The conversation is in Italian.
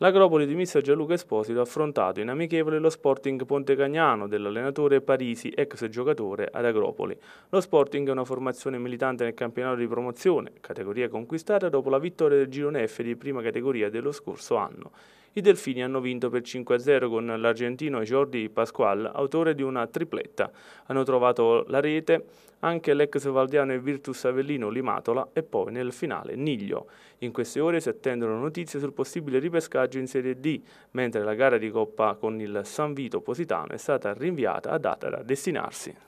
L'Agropoli di mister Gianluca Esposito ha affrontato in amichevole lo Sporting Pontecagnano dell'allenatore Parisi, ex giocatore ad Agropoli. Lo Sporting è una formazione militante nel campionato di promozione, categoria conquistata dopo la vittoria del girone F di prima categoria dello scorso anno. I delfini hanno vinto per 5-0 con l'argentino Jordi Pasqual, autore di una tripletta. Hanno trovato la rete anche l'ex valdiano e Virtus Avellino Limatola e poi nel finale Niglio. In queste ore si attendono notizie sul possibile ripescaggio in Serie D, mentre la gara di Coppa con il San Vito Positano è stata rinviata a data da destinarsi.